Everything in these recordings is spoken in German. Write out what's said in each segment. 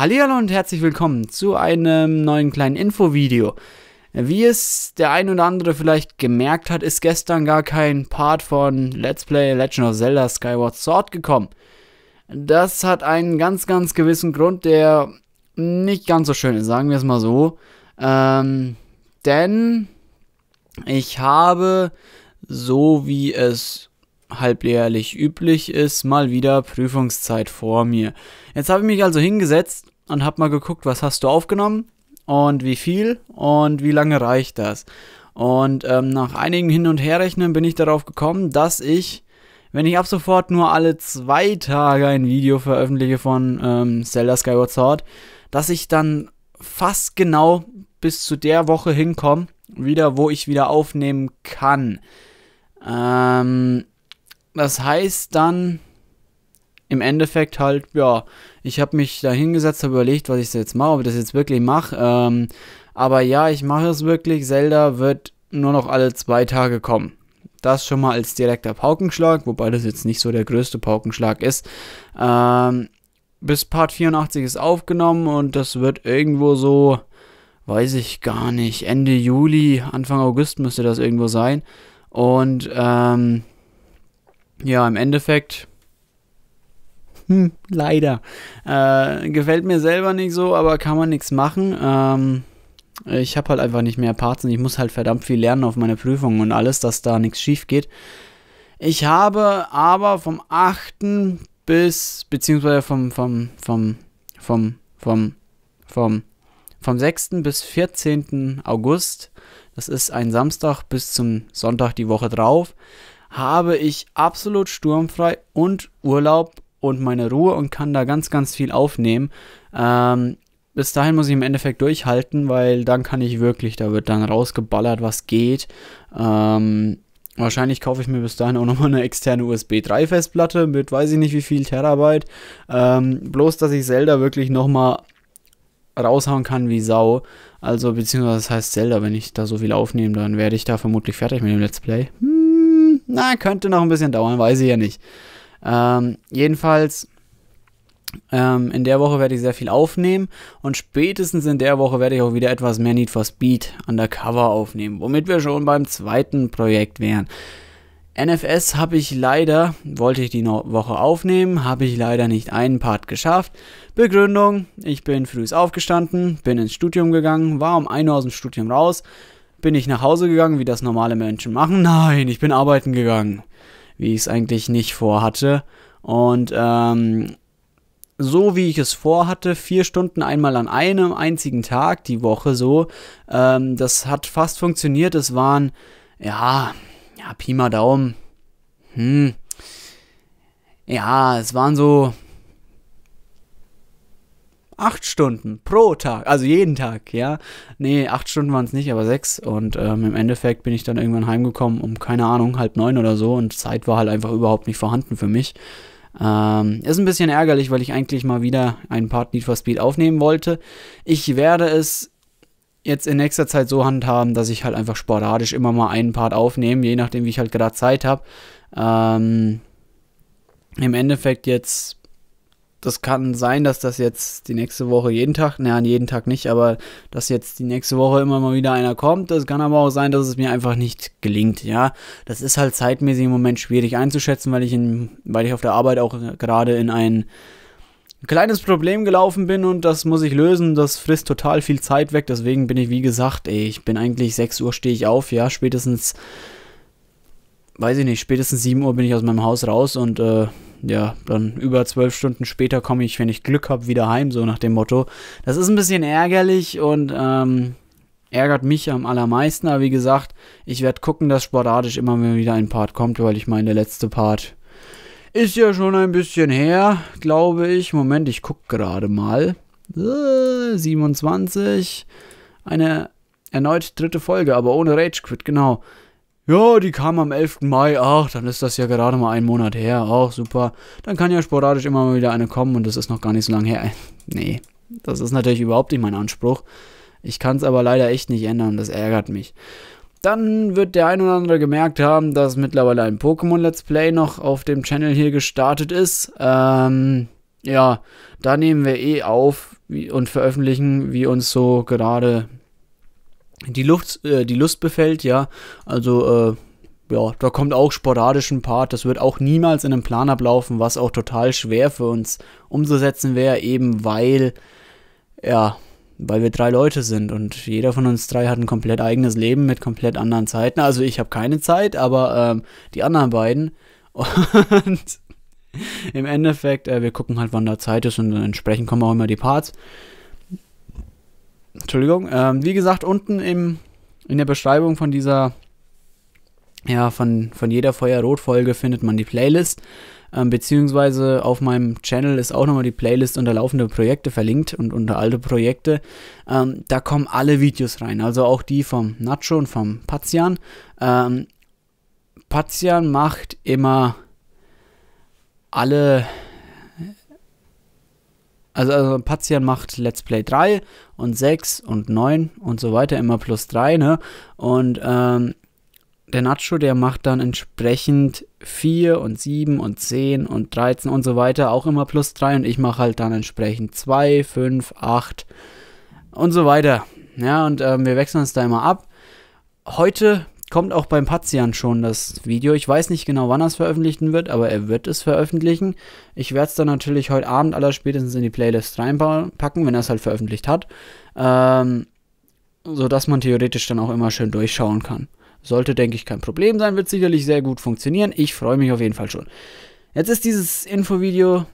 Hallo und herzlich willkommen zu einem neuen kleinen Infovideo. Wie es der ein oder andere vielleicht gemerkt hat, ist gestern gar kein Part von Let's Play Legend of Zelda Skyward Sword gekommen. Das hat einen ganz, ganz gewissen Grund, der nicht ganz so schön ist, sagen wir es mal so. Ähm, denn ich habe, so wie es halbjährlich üblich ist, mal wieder Prüfungszeit vor mir. Jetzt habe ich mich also hingesetzt und habe mal geguckt, was hast du aufgenommen und wie viel und wie lange reicht das. Und ähm, nach einigen Hin- und Herrechnen bin ich darauf gekommen, dass ich, wenn ich ab sofort nur alle zwei Tage ein Video veröffentliche von ähm, Zelda Skyward Sword, dass ich dann fast genau bis zu der Woche hinkomme, wieder, wo ich wieder aufnehmen kann. Ähm, das heißt dann im Endeffekt halt, ja, ich habe mich da hingesetzt, habe überlegt, was ich jetzt mache, ob ich das jetzt wirklich mache. Ähm, aber ja, ich mache es wirklich. Zelda wird nur noch alle zwei Tage kommen. Das schon mal als direkter Paukenschlag, wobei das jetzt nicht so der größte Paukenschlag ist. Ähm, bis Part 84 ist aufgenommen und das wird irgendwo so, weiß ich gar nicht, Ende Juli, Anfang August müsste das irgendwo sein. Und ähm, ja, im Endeffekt, hm, leider. Äh, gefällt mir selber nicht so, aber kann man nichts machen. Ähm, ich habe halt einfach nicht mehr Parts und ich muss halt verdammt viel lernen auf meine Prüfungen und alles, dass da nichts schief geht. Ich habe aber vom 8. bis, beziehungsweise vom, vom, vom, vom, vom, vom, vom 6. bis 14. August, das ist ein Samstag bis zum Sonntag die Woche drauf, habe ich absolut sturmfrei und Urlaub und meine Ruhe und kann da ganz, ganz viel aufnehmen. Ähm, bis dahin muss ich im Endeffekt durchhalten, weil dann kann ich wirklich, da wird dann rausgeballert, was geht. Ähm, wahrscheinlich kaufe ich mir bis dahin auch nochmal eine externe USB 3-Festplatte mit weiß ich nicht wie viel Terabyte. Ähm, bloß, dass ich Zelda wirklich nochmal raushauen kann wie Sau. Also, beziehungsweise das heißt Zelda, wenn ich da so viel aufnehme, dann werde ich da vermutlich fertig mit dem Let's Play. Hm na, könnte noch ein bisschen dauern, weiß ich ja nicht. Ähm, jedenfalls, ähm, in der Woche werde ich sehr viel aufnehmen und spätestens in der Woche werde ich auch wieder etwas mehr Need for Speed Undercover aufnehmen, womit wir schon beim zweiten Projekt wären. NFS habe ich leider, wollte ich die Woche aufnehmen, habe ich leider nicht einen Part geschafft. Begründung, ich bin früh aufgestanden, bin ins Studium gegangen, war um 1 Uhr aus dem Studium raus, bin ich nach Hause gegangen, wie das normale Menschen machen. Nein, ich bin arbeiten gegangen, wie ich es eigentlich nicht vorhatte. Und ähm, so wie ich es vorhatte, vier Stunden einmal an einem einzigen Tag die Woche so, ähm, das hat fast funktioniert. Es waren, ja, ja, Pi mal Daumen. Hm. Ja, es waren so acht Stunden pro Tag, also jeden Tag, ja. Nee, acht Stunden waren es nicht, aber sechs. Und ähm, im Endeffekt bin ich dann irgendwann heimgekommen um, keine Ahnung, halb neun oder so. Und Zeit war halt einfach überhaupt nicht vorhanden für mich. Ähm, ist ein bisschen ärgerlich, weil ich eigentlich mal wieder einen Part Need for Speed aufnehmen wollte. Ich werde es jetzt in nächster Zeit so handhaben, dass ich halt einfach sporadisch immer mal einen Part aufnehme, je nachdem, wie ich halt gerade Zeit habe. Ähm, Im Endeffekt jetzt das kann sein, dass das jetzt die nächste Woche jeden Tag, naja, jeden Tag nicht, aber dass jetzt die nächste Woche immer mal wieder einer kommt. Das kann aber auch sein, dass es mir einfach nicht gelingt, ja. Das ist halt zeitmäßig im Moment schwierig einzuschätzen, weil ich, in, weil ich auf der Arbeit auch gerade in ein kleines Problem gelaufen bin und das muss ich lösen. Das frisst total viel Zeit weg. Deswegen bin ich, wie gesagt, ey, ich bin eigentlich 6 Uhr stehe ich auf, ja, spätestens, weiß ich nicht, spätestens 7 Uhr bin ich aus meinem Haus raus und, äh, ja, dann über zwölf Stunden später komme ich, wenn ich Glück habe, wieder heim, so nach dem Motto. Das ist ein bisschen ärgerlich und ähm, ärgert mich am allermeisten. Aber wie gesagt, ich werde gucken, dass sporadisch immer wieder ein Part kommt, weil ich meine, der letzte Part ist ja schon ein bisschen her, glaube ich. Moment, ich gucke gerade mal. 27. Äh, Eine erneut dritte Folge, aber ohne Rage Quit, genau ja, die kam am 11. Mai, ach, dann ist das ja gerade mal einen Monat her, auch super. Dann kann ja sporadisch immer mal wieder eine kommen und das ist noch gar nicht so lange her. nee, das ist natürlich überhaupt nicht mein Anspruch. Ich kann es aber leider echt nicht ändern, das ärgert mich. Dann wird der ein oder andere gemerkt haben, dass mittlerweile ein Pokémon Let's Play noch auf dem Channel hier gestartet ist. Ähm, ja, da nehmen wir eh auf und veröffentlichen, wie uns so gerade die Luft, äh, die Lust befällt, ja, also äh, ja, da kommt auch sporadisch ein Part. Das wird auch niemals in einem Plan ablaufen, was auch total schwer für uns umzusetzen wäre, eben weil, ja, weil wir drei Leute sind und jeder von uns drei hat ein komplett eigenes Leben mit komplett anderen Zeiten. Also ich habe keine Zeit, aber ähm, die anderen beiden. Und im Endeffekt, äh, wir gucken halt, wann da Zeit ist und entsprechend kommen auch immer die Parts. Entschuldigung. Ähm, wie gesagt, unten im, in der Beschreibung von dieser, ja, von, von jeder Feuerrot-Folge findet man die Playlist. Ähm, beziehungsweise auf meinem Channel ist auch nochmal die Playlist unter laufende Projekte verlinkt und unter alte Projekte. Ähm, da kommen alle Videos rein, also auch die vom Nacho und vom Pazian. Ähm, Patzian macht immer alle also, also Patzian macht Let's Play 3 und 6 und 9 und so weiter, immer plus 3, ne? Und ähm, der Nacho, der macht dann entsprechend 4 und 7 und 10 und 13 und so weiter, auch immer plus 3 und ich mache halt dann entsprechend 2, 5, 8 und so weiter. Ja, und ähm, wir wechseln uns da immer ab. Heute kommt auch beim Patzian schon das Video. Ich weiß nicht genau, wann er es veröffentlichen wird, aber er wird es veröffentlichen. Ich werde es dann natürlich heute Abend aller spätestens in die Playlist reinpacken, wenn er es halt veröffentlicht hat. Ähm, sodass man theoretisch dann auch immer schön durchschauen kann. Sollte, denke ich, kein Problem sein, wird sicherlich sehr gut funktionieren. Ich freue mich auf jeden Fall schon. Jetzt ist dieses Infovideo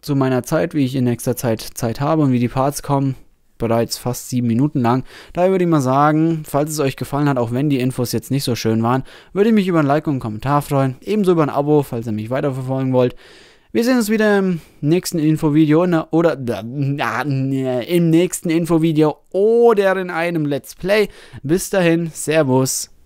zu meiner Zeit, wie ich in nächster Zeit Zeit habe und wie die Parts kommen, bereits fast sieben Minuten lang. Daher würde ich mal sagen, falls es euch gefallen hat, auch wenn die Infos jetzt nicht so schön waren, würde ich mich über ein Like und einen Kommentar freuen. Ebenso über ein Abo, falls ihr mich weiterverfolgen wollt. Wir sehen uns wieder im nächsten Infovideo ne, oder ne, im nächsten Infovideo oder in einem Let's Play. Bis dahin, Servus.